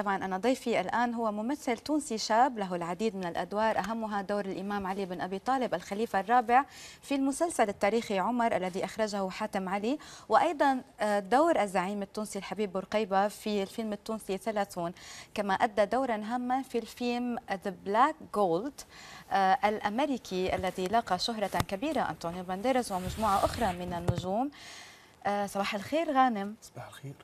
طبعا أنا ضيفي الآن هو ممثل تونسي شاب له العديد من الأدوار أهمها دور الإمام علي بن أبي طالب الخليفة الرابع في المسلسل التاريخي عمر الذي أخرجه حاتم علي وأيضا آه، دور الزعيم التونسي الحبيب بورقيبة في الفيلم التونسي 30 كما أدى دورا هاما في الفيلم The Black Gold آه، الأمريكي الذي لاقى شهرة كبيرة أنطونيو بانديراس ومجموعة أخرى من النجوم آه، صباح الخير غانم صباح الخير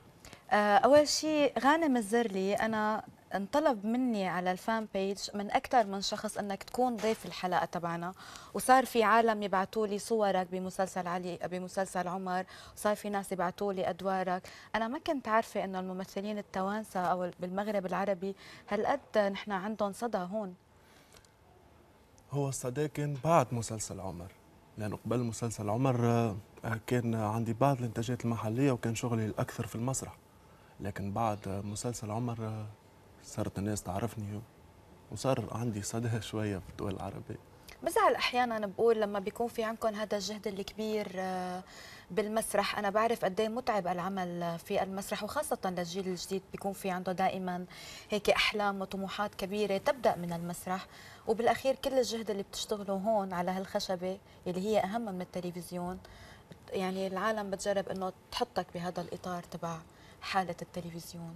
آه، اول شيء غانم الزرلي انا انطلب مني على الفان بيج من اكثر من شخص انك تكون ضيف الحلقه تبعنا وصار في عالم يبعثوا لي صورك بمسلسل علي بمسلسل عمر وصار في ناس يبعثوا لي ادوارك انا ما كنت عارفه انه الممثلين التوانسه او بالمغرب العربي هالقد نحن عندهم صدى هون هو الصدى كان بعد مسلسل عمر لانه قبل مسلسل عمر آه، كان عندي بعض الانتاجات المحليه وكان شغلي الاكثر في المسرح لكن بعد مسلسل عمر صارت الناس تعرفني وصار عندي صدى شويه في الدول العربيه بزعل احيانا بقول لما بيكون في عندكم هذا الجهد الكبير آه، بالمسرح انا بعرف قد ايه متعب العمل في المسرح وخاصه للجيل الجديد بيكون في عنده دائما هيك احلام وطموحات كبيره تبدا من المسرح وبالاخير كل الجهد اللي بتشتغله هون على هالخشبه اللي هي اهم من التلفزيون يعني العالم بتجرب انه تحطك بهذا الاطار تبع حالة التلفزيون؟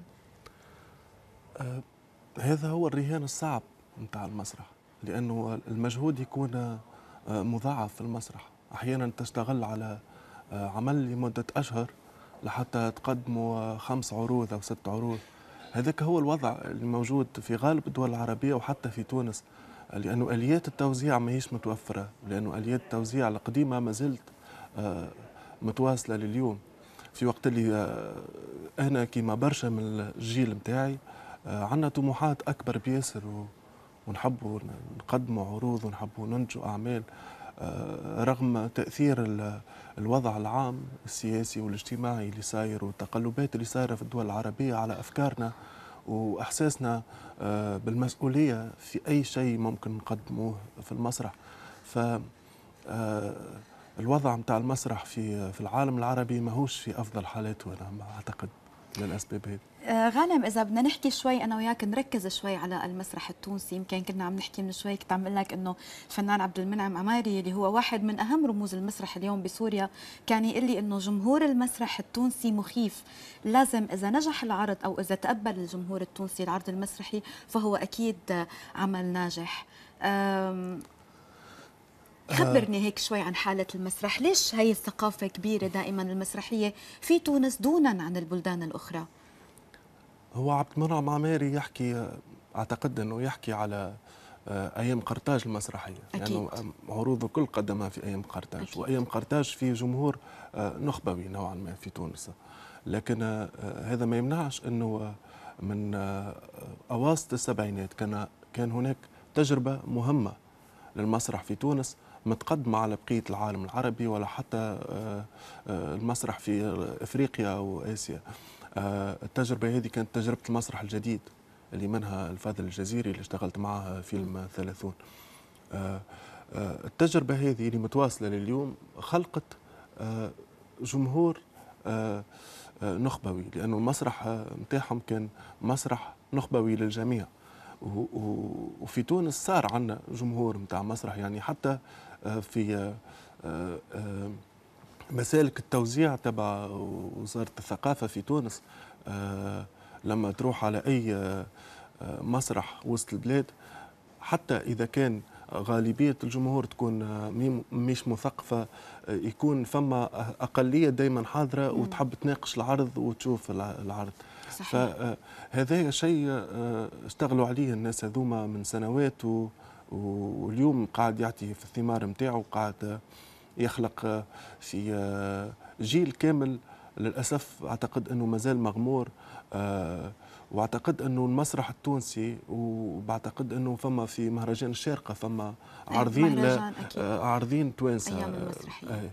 آه هذا هو الرهان الصعب نتاع المسرح لأنه المجهود يكون آه، مضاعف في المسرح أحيانا تشتغل على آه، عمل لمدة أشهر لحتى تقدموا آه، خمس عروض أو ست عروض هذاك هو الوضع الموجود في غالب الدول العربية وحتى في تونس لأنه آليات التوزيع ماهيش متوفرة لأنه آليات التوزيع القديمة ما زلت متواصلة لليوم في وقت اللي انا آه، كيما برشا من الجيل نتاعي آه، عندنا طموحات اكبر بياسر ونحبوا نقدموا عروض ونحبوا ننتجوا اعمال آه، رغم تاثير الوضع العام السياسي والاجتماعي اللي صاير والتقلبات اللي صايره في الدول العربيه على افكارنا واحساسنا بالمسؤوليه في اي شيء ممكن نقدموه في المسرح ف الوضع نتاع المسرح في في العالم العربي ماهوش في افضل حالاته انا ما اعتقد للاسباب هذه آه، غانم اذا بدنا نحكي شوي انا وياك نركز شوي على المسرح التونسي يمكن كنا عم نحكي من شوي كنت عم اقول لك انه الفنان عبد المنعم عماري اللي هو واحد من اهم رموز المسرح اليوم بسوريا كان يقول لي انه جمهور المسرح التونسي مخيف لازم اذا نجح العرض او اذا تقبل الجمهور التونسي العرض المسرحي فهو اكيد عمل ناجح خبرني هيك شوي عن حالة المسرح ليش هاي الثقافة كبيرة دائما المسرحية في تونس دونا عن البلدان الأخرى هو عبد المنعم عماري يحكي أعتقد أنه يحكي على آه، ايام قرطاج المسرحيه لانه يعني عروضه كل قدمها في ايام قرطاج أكيد. وايام قرطاج في جمهور آه، نخبوي نوعا ما في تونس لكن آه، هذا ما يمنعش انه من اواسط السبعينات كان كان هناك تجربه مهمه للمسرح في تونس متقدمة على بقية العالم العربي ولا حتى آه، آه، المسرح في إفريقيا وآسيا آه، التجربة هذه كانت تجربة المسرح الجديد اللي منها الفاضل الجزيري اللي اشتغلت معها فيلم ثلاثون التجربة هذه اللي متواصلة لليوم خلقت جمهور نخبوي لأنه المسرح متاحهم كان مسرح نخبوي للجميع وفي تونس صار عندنا جمهور نتاع مسرح يعني حتى آه، في آه، آه، مسالك التوزيع تبع وزاره الثقافه في تونس لما تروح على اي مسرح وسط البلاد حتى اذا كان غالبيه الجمهور تكون مش مثقفه يكون فما اقليه دائما حاضره وتحب تناقش العرض وتشوف العرض صحيح. فهذا شيء آه، اشتغلوا عليه الناس هذوما من سنوات واليوم قاعد يعطي في الثمار نتاعو قاعد يخلق في آه، جيل كامل للاسف اعتقد انه مازال مغمور آه، واعتقد انه المسرح التونسي وبعتقد انه فما في مهرجان الشارقه فما عارضين عارضين توانسه المسرحية.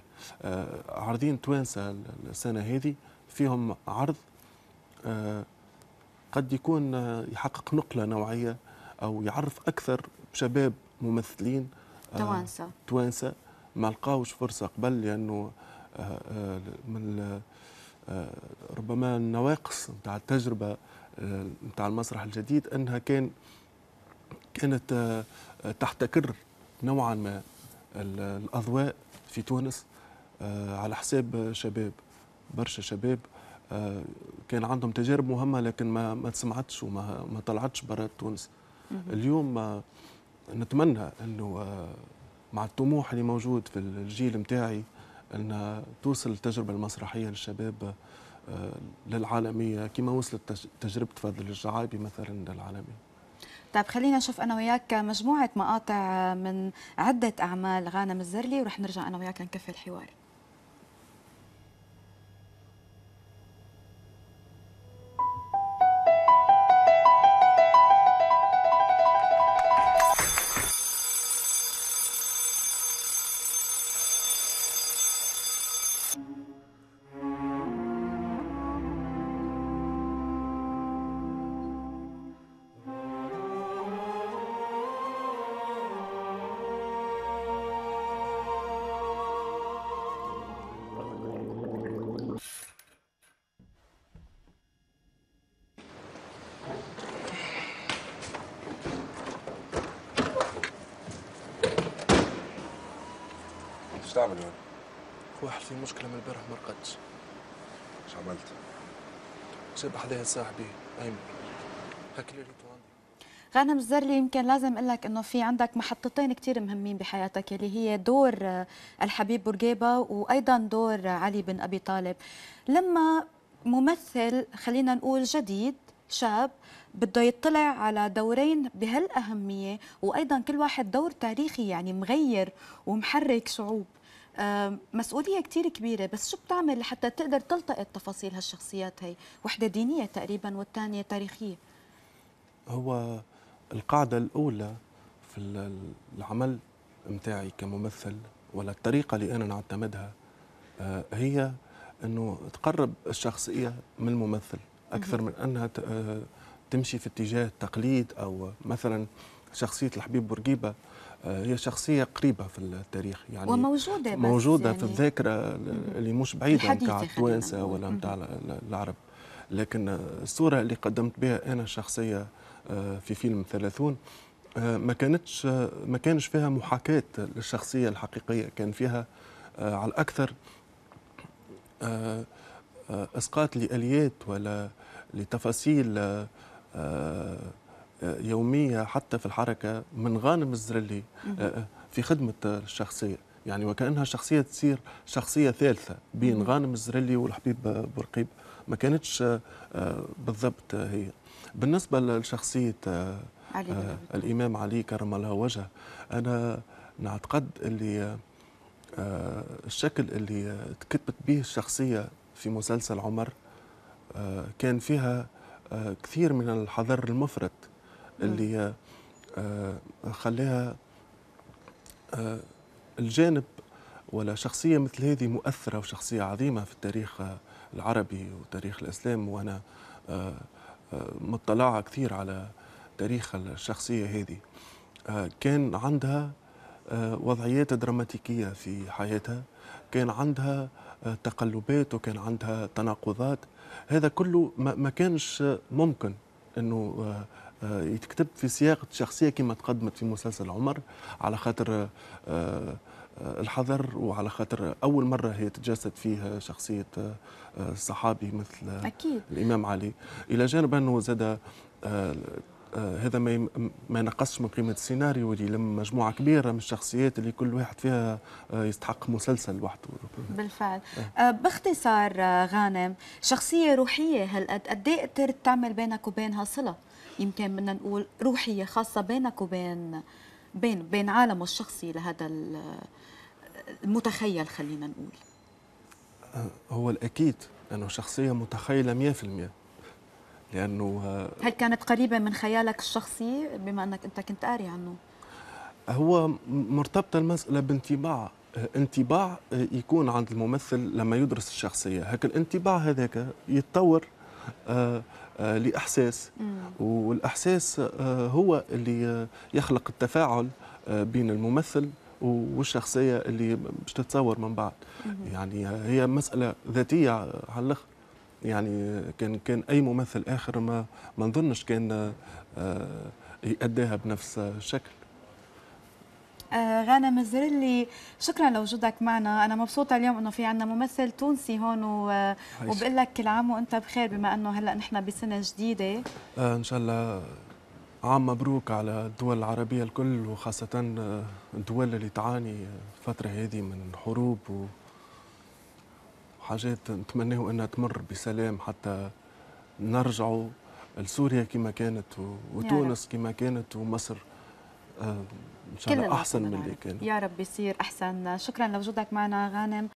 عارضين توانسه السنه هذه فيهم عرض آه، قد يكون آه، يحقق نقله نوعيه او يعرف اكثر شباب ممثلين آه، توانسه توانسه ما لقاوش فرصه قبل لانه من ربما النواقص نتاع التجربه نتاع المسرح الجديد انها كان كانت تحتكر نوعا ما الاضواء في تونس على حساب شباب برشا شباب آه، كان عندهم تجارب مهمه لكن ما ما تسمعتش وما ما طلعتش برا تونس اليوم آه، نتمنى انه آه، مع الطموح اللي موجود في الجيل نتاعي ان توصل التجربه المسرحيه للشباب للعالميه كما وصلت تجربه فضل الجعابي مثلا للعالميه طيب خلينا نشوف انا وياك مجموعه مقاطع من عده اعمال غانم الزرلي ورح نرجع انا وياك نكفي الحوار شو تعمل هون؟ واحد في مشكلة من البارح ما رقدتش شو عملت؟ جاب حدايا صاحبي أيمن هاك اللي عندي غانم الزرلي يمكن لازم اقول لك انه في عندك محطتين كثير مهمين بحياتك اللي هي دور آه، الحبيب بورقيبه وايضا دور آه، علي بن ابي طالب لما ممثل خلينا نقول جديد شاب بده يطلع على دورين بهالأهمية وأيضا كل واحد دور تاريخي يعني مغير ومحرك شعوب مسؤوليه كثير كبيره بس شو بتعمل لحتى تقدر تلتقط تفاصيل هالشخصيات هي وحده دينيه تقريبا والثانيه تاريخيه هو القاعده الاولى في العمل متاعي كممثل ولا الطريقه اللي انا نعتمدها آه، هي انه تقرب الشخصيه من الممثل اكثر من انها آه، تمشي في اتجاه تقليد او مثلا شخصيه الحبيب بورقيبه هي شخصيه قريبه في التاريخ يعني وموجوده بس موجوده يعني في الذاكره اللي مش بعيده نتاع التوانسه ولا نتاع العرب لكن الصوره اللي قدمت بها انا شخصيه آه، في فيلم 30 آه، ما كانتش آه، ما كانش فيها محاكاه للشخصيه الحقيقيه كان فيها على الاكثر اسقاط لاليات ولا لتفاصيل آه، يوميه حتى في الحركه من غانم الزرلي آه، آه، في خدمه الشخصيه يعني وكانها الشخصيه تصير شخصيه ثالثه بين غانم الزرلي والحبيب برقيب ما كانتش بالضبط هي بالنسبه لشخصيه علي الامام علي كرم الله وجهه انا نعتقد اللي الشكل اللي تكتبت به الشخصيه في مسلسل عمر كان فيها كثير من الحذر المفرط اللي آه، خلاها آه، الجانب ولا شخصية مثل هذه مؤثرة وشخصية عظيمة في التاريخ آه، العربي وتاريخ الإسلام وأنا مطلعة كثير على تاريخ الشخصية هذه كان عندها وضعيات دراماتيكية في حياتها كان عندها تقلبات وكان عندها تناقضات هذا كله ما كانش ممكن أنه آه، يتكتب في سياق شخصيه كما تقدمت في مسلسل عمر على خاطر آه، آه، الحذر وعلى خاطر اول مره هي تتجسد فيها شخصيه صحابي مثل أكيد. الامام علي الى جانب انه زاد هذا ما ما ينقصش من قيمه السيناريو اللي لم مجموعه كبيره من الشخصيات اللي كل واحد فيها يستحق مسلسل لوحده بالفعل أه. باختصار غانم شخصيه روحيه هل قد ايه قدرت تعمل بينك وبينها صله يمكن بدنا نقول روحيه خاصه بينك وبين بين بين عالمه الشخصي لهذا المتخيل خلينا نقول هو الاكيد انه شخصيه متخيله 100% لانه آه، هل كانت قريبه من خيالك الشخصي بما انك انت كنت قاري عنه هو مرتبطه المساله بانطباع انطباع آه، آه، يكون عند الممثل لما يدرس الشخصيه هيك الانطباع هذاك يتطور آه، آه، لاحساس والاحساس آه، هو اللي يخلق التفاعل بين الممثل والشخصيه اللي باش تتصور من بعد يعني هي مساله ذاتيه على الاخر يعني كان كان اي ممثل اخر ما ما نظنش كان يؤديها بنفس الشكل آه، غانم الزرلي شكرا لوجودك معنا انا مبسوطه اليوم انه في عندنا ممثل تونسي هون و... وبقول لك كل عام وانت بخير بما انه هلا نحن بسنه جديده آه ان شاء الله عام مبروك على الدول العربيه الكل وخاصه آه، الدول اللي تعاني الفتره هذه من حروب و... وحاجات نتمناو انها تمر بسلام حتى نرجعوا لسوريا كما كانت وتونس كما كانت ومصر آه، ان شاء الله احسن من اللي كان يا رب يصير احسن شكرا لوجودك معنا غانم